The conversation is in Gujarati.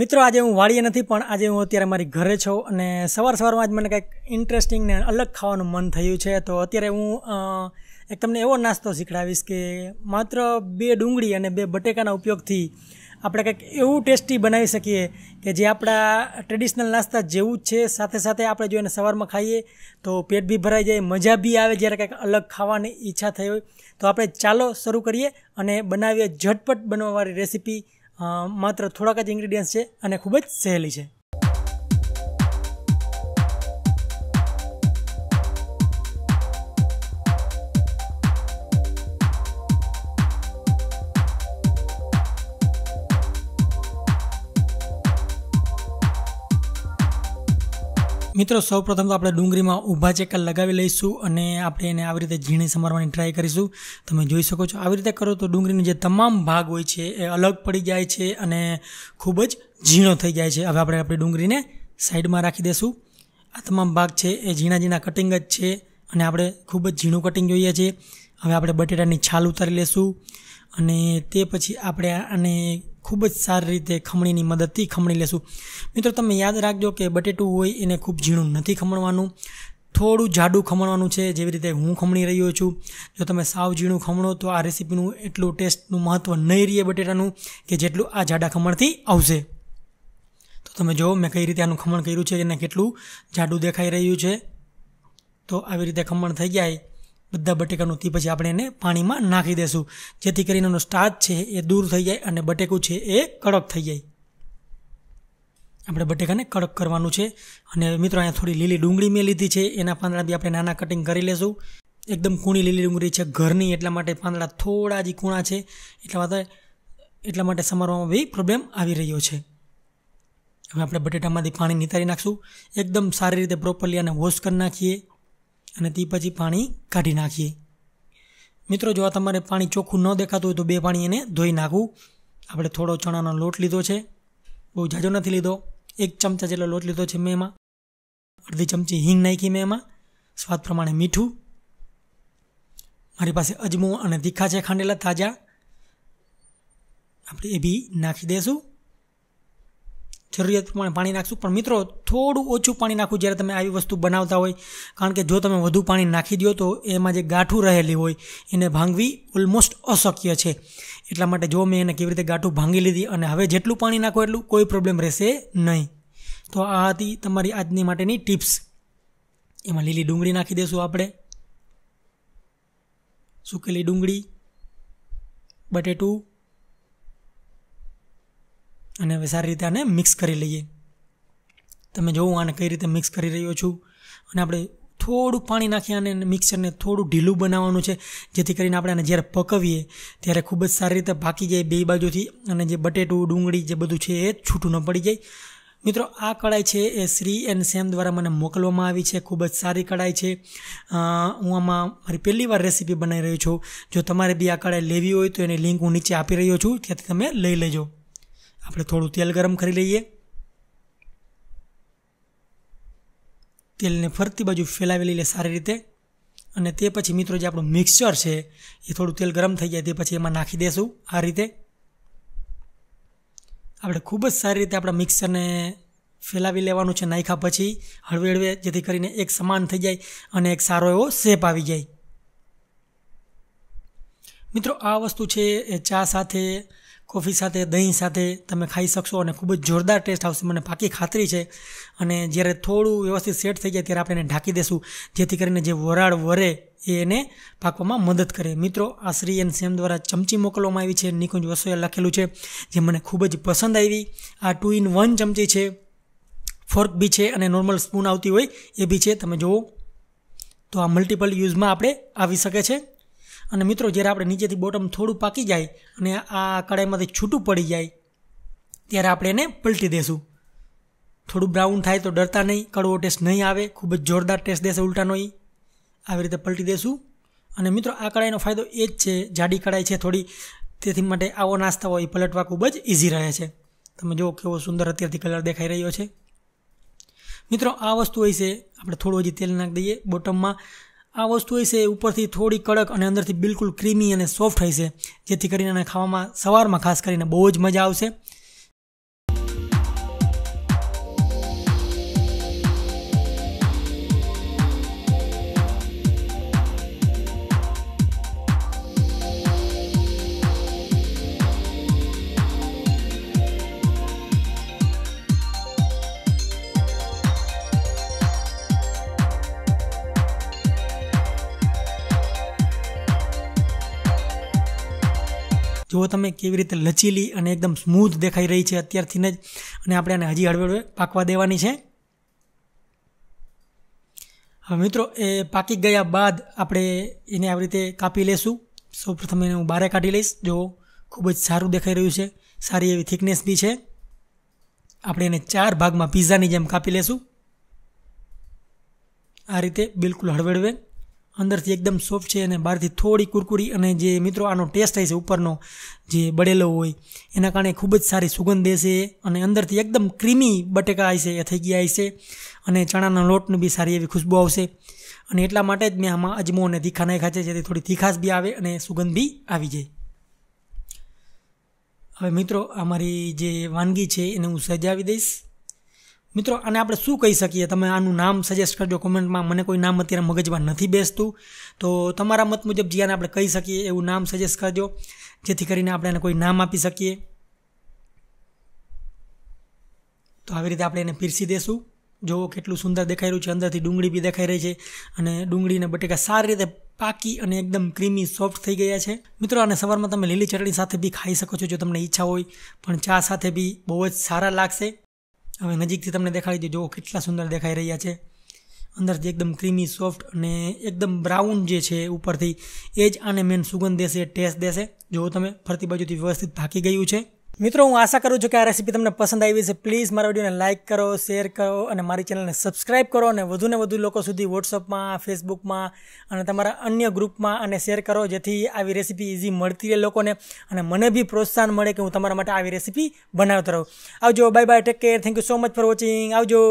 મિત્રો આજે હું વાળીએ નથી પણ આજે હું અત્યારે મારી ઘરે છું અને સવાર સવારમાં આજ મને કંઈક ઇન્ટરેસ્ટિંગ ને અલગ ખાવાનું મન થયું છે તો અત્યારે હું એક તમને એવો નાસ્તો શીખડાવીશ કે માત્ર બે ડુંગળી અને બે બટેકાના ઉપયોગથી આપણે કંઈક એવું ટેસ્ટી બનાવી શકીએ કે જે આપણા ટ્રેડિશનલ નાસ્તા જેવું જ છે સાથે સાથે આપણે જો એને સવારમાં ખાઈએ તો પેટ બી ભરાઈ જાય મજા બી આવે જ્યારે કંઈક અલગ ખાવાની ઈચ્છા થઈ હોય તો આપણે ચાલો શરૂ કરીએ અને બનાવીએ ઝટપટ બનવાવાળી રેસીપી માત્ર થોડાક જ ઇન્ગ્રીડિયન્ટ્સ છે અને ખૂબ જ સહેલી છે મિત્રો સૌપ્રથમ તો આપણે ડુંગળીમાં ઊભા ચેકર લગાવી લઈશું અને આપણે એને આવી રીતે ઝીણી સમારવાની ટ્રાય કરીશું તમે જોઈ શકો છો આવી રીતે કરો તો ડુંગળીનો જે તમામ ભાગ હોય છે એ અલગ પડી જાય છે અને ખૂબ જ ઝીણો થઈ જાય છે હવે આપણે આપણી ડુંગળીને સાઈડમાં રાખી દઈશું આ તમામ ભાગ છે એ ઝીણા ઝીણા કટિંગ જ છે અને આપણે ખૂબ જ ઝીણું કટિંગ જોઈએ છીએ હવે આપણે બટેટાની છાલ ઉતારી લેશું અને તે પછી આપણે આને ખૂબ જ સારી રીતે ખમણીની મદદથી ખમણી લેશું મિત્રો તમે યાદ રાખજો કે બટેટું હોય એને ખૂબ ઝીણું નથી ખમણવાનું થોડું જાડું ખમણવાનું છે જેવી રીતે હું ખમણી રહ્યો છું જો તમે સાવ ઝીણું ખમણો તો આ રેસીપીનું એટલું ટેસ્ટનું મહત્ત્વ નહીં રહે બટેટાનું કે જેટલું આ જાડા ખમણથી આવશે તો તમે જુઓ મેં કઈ રીતે આનું ખમણ કર્યું છે એને કેટલું જાડું દેખાઈ રહ્યું છે તો આવી રીતે ખમણ થઈ જાય બધા બટેકાનું તે પછી આપણે એને પાણીમાં નાખી દઈશું જેથી કરીને એનો સ્ટાર્ચ છે એ દૂર થઈ જાય અને બટેકું છે એ કડક થઈ જાય આપણે બટેકાને કડક કરવાનું છે અને મિત્રો અહીંયા થોડી લીલી ડુંગળી મેં લીધી છે એના પાંદડા બી આપણે નાના કટિંગ કરી લેશું એકદમ કૂણી લીલી ડુંગળી છે ઘરની એટલા માટે પાંદડા થોડા જ કૂણા છે એટલા માટે એટલા માટે સમારવામાં બી પ્રોબ્લેમ આવી રહ્યો છે હવે આપણે બટેટામાંથી પાણી નિતારી નાખશું એકદમ સારી રીતે પ્રોપરલી આને વોશ કરી નાખીએ અને તે પછી પાણી કાઢી નાખીએ મિત્રો જો આ તમારે પાણી ચોખ્ખું ન દેખાતું હોય તો બે પાણી એને ધોઈ નાખવું આપણે થોડો ચણાનો લોટ લીધો છે બહુ જાજો નથી લીધો એક ચમચા જેટલો લોટ લીધો છે મેં એમાં અડધી ચમચી હિંગ નાખી મેં એમાં સ્વાદ પ્રમાણે મીઠું મારી પાસે અજમો અને તીખા છે ખાંડેલા તાજા આપણે એ બી નાખી દઈશું જરૂરિયાત પ્રમાણે પાણી નાખશું પણ મિત્રો થોડું ઓછું પાણી નાખવું જ્યારે તમે આવી વસ્તુ બનાવતા હોય કારણ કે જો તમે વધુ પાણી નાખી દો તો એમાં જે ગાંઠું રહેલી હોય એને ભાંગવી ઓલમોસ્ટ અશક્ય છે એટલા માટે જો મેં એને કેવી રીતે ગાંઠું ભાંગી લીધી અને હવે જેટલું પાણી નાખો એટલું કોઈ પ્રોબ્લેમ રહેશે નહીં તો આ હતી તમારી આજની માટેની ટિપ્સ એમાં લીલી ડુંગળી નાખી દઈશું આપણે સુકેલી ડુંગળી બટેટું અને હવે સારી રીતે આને મિક્સ કરી લઈએ તમે જોવો આને કઈ રીતે મિક્સ કરી રહ્યો છું અને આપણે થોડું પાણી નાખી અને મિક્સરને થોડું ઢીલું બનાવવાનું છે જેથી કરીને આપણે આને જ્યારે પકવીએ ત્યારે ખૂબ જ સારી રીતે પાકી જાય બે બાજુથી અને જે બટેટું ડુંગળી જે બધું છે એ છૂટું ન પડી જાય મિત્રો આ કઢાઈ છે એ શ્રી એન્ડ સેમ દ્વારા મને મોકલવામાં આવી છે ખૂબ જ સારી કઢાઈ છે હું આમાં મારી પહેલી વાર રેસીપી બનાવી રહ્યો છું જો તમારે બી આ કઢાઈ લેવી હોય તો એની લિંક હું નીચે આપી રહ્યો છું ત્યાંથી તમે લઈ લેજો આપણે થોડું તેલ ગરમ કરી લઈએ તેલને ફરતી બાજુ ફેલાવી લઈએ સારી રીતે અને તે પછી મિત્રો જે આપણું મિક્સચર છે એ થોડું તેલ ગરમ થઈ જાય તે પછી એમાં નાખી દેશું આ રીતે આપણે ખૂબ જ સારી રીતે આપણા મિક્સરને ફેલાવી લેવાનું છે નાખ્યા પછી હળવે હળવે જેથી કરીને એક સમાન થઈ જાય અને એક સારો એવો શેપ આવી જાય મિત્રો આ વસ્તુ છે એ ચા સાથે કોફી સાથે દહીં સાથે તમે ખાઈ શકશો અને ખૂબ જ જોરદાર ટેસ્ટ આવશે મને પાકી ખાતરી છે અને જ્યારે થોડું વ્યવસ્થિત સેટ થઈ જાય ત્યારે આપણે એને ઢાંકી દેશું જેથી કરીને જે વરાળ વરે એ એને પાકવામાં મદદ કરે મિત્રો આ શ્રી એન સેમ દ્વારા ચમચી મોકલવામાં આવી છે નિકુંજ વસોએ લખેલું છે જે મને ખૂબ જ પસંદ આવી આ ટુ ઇન વન ચમચી છે ફોર્ક બી છે અને નોર્મલ સ્પૂન આવતી હોય એ બી છે તમે જુઓ તો આ મલ્ટિપલ યુઝમાં આપણે આવી શકે છે અને મિત્રો જ્યારે આપણે નીચેથી બોટમ થોડું પાકી જાય અને આ કડાઈમાંથી છૂટું પડી જાય ત્યારે આપણે એને પલટી દેશું થોડું બ્રાઉન થાય તો ડરતા નહીં કડવો ટેસ્ટ નહીં આવે ખૂબ જ જોરદાર ટેસ્ટ દેશે ઉલટાનો એ આવી રીતે પલટી દેશું અને મિત્રો આ કડાઈનો ફાયદો એ જ છે જાડી કડાઈ છે થોડી તેથી માટે આવો નાસ્તા હોય પલટવા ખૂબ જ ઇઝી રહે છે તમે જુઓ કેવો સુંદર અત્યારથી કલર દેખાઈ રહ્યો છે મિત્રો આ વસ્તુ હોય છે આપણે થોડું હજી તેલ નાખી દઈએ બોટમમાં આ વસ્તુ હોય છે ઉપરથી થોડી કડક અને અંદરથી બિલકુલ ક્રીમી અને સોફ્ટ હોય છે જેથી કરીને એને ખાવામાં સવારમાં ખાસ કરીને બહુ જ મજા આવશે જો તમે કેવી રીતે લચીલી અને એકદમ સ્મૂથ દેખાઈ રહી છે અત્યારથી જ અને આપણે આને હજી હળવે પાકવા દેવાની છે હવે મિત્રો એ પાકી ગયા બાદ આપણે એને આવી રીતે કાપી લેશું સૌપ્રથમ એને હું બારે કાઢી લઈશ જો ખૂબ જ સારું દેખાઈ રહ્યું છે સારી એવી થિકનેસ બી છે આપણે એને ચાર ભાગમાં પિઝાની જેમ કાપી લઈશું આ રીતે બિલકુલ હળવેળવે અંદરથી એકદમ સોફ્ટ છે અને બહારથી થોડી કુરકુરી અને જે મિત્રો આનો ટેસ્ટ થાય છે ઉપરનો જે બળેલો હોય એના કારણે ખૂબ જ સારી સુગંધ દેશે અને અંદરથી એકદમ ક્રીમી બટેકા આવશે એ થઈ ગયા હશે અને ચણાના લોટની બી સારી એવી ખુશબુ આવશે અને એટલા માટે જ મેં આમાં અજમો અને તીખા નાખ્યા છે જેથી થોડી તીખાશ બી આવે અને સુગંધ બી આવી જાય હવે મિત્રો અમારી જે વાનગી છે એને હું સજાવી દઈશ મિત્રો અને આપણે શું કહી શકીએ તમે આનું નામ સજેસ્ટ કરજો કોમેન્ટમાં મને કોઈ નામ અત્યારે મગજમાં નથી બેસતું તો તમારા મત મુજબ જે આને આપણે કહી શકીએ એવું નામ સજેસ્ટ કરજો જેથી કરીને આપણે એને કોઈ નામ આપી શકીએ તો આવી રીતે આપણે એને પીરસી દેશું જો કેટલું સુંદર દેખાઈ રહ્યું છે અંદરથી ડુંગળી બી દેખાઈ રહી છે અને ડુંગળીને બટેકા સારી રીતે પાકી અને એકદમ ક્રીમી સોફ્ટ થઈ ગયા છે મિત્રો અને સવારમાં તમે લીલી ચટણી સાથે બી ખાઈ શકો છો જો તમને ઈચ્છા હોય પણ ચા સાથે બી બહુ જ સારા લાગશે હવે નજીકથી તમને દેખાડી દે જુઓ કેટલા સુંદર દેખાઈ રહ્યા છે અંદરથી એકદમ ક્રીમી સોફ્ટ અને એકદમ બ્રાઉન જે છે ઉપરથી એ જ આને મેન સુગંધ દેશે ટેસ્ટ દેશે જો તમે ફરતી બાજુથી વ્યવસ્થિત થાકી ગયું છે મિત્રો હું આશા કરું છું કે આ રેસીપી તમને પસંદ આવી છે પ્લીઝ મારા વિડીયોને લાઇક કરો શેર કરો અને મારી ચેનલને સબસ્ક્રાઇબ કરો અને વધુને વધુ લોકો સુધી વોટ્સઅપમાં ફેસબુકમાં અને તમારા અન્ય ગ્રુપમાં અને શેર કરો જેથી આવી રેસીપી ઇઝી મળતી રહે લોકોને અને મને બી પ્રોત્સાહન મળે કે હું તમારા માટે આવી રેસીપી બનાવતો રહું આવજો bye bye take care thank you so much for watching આવજો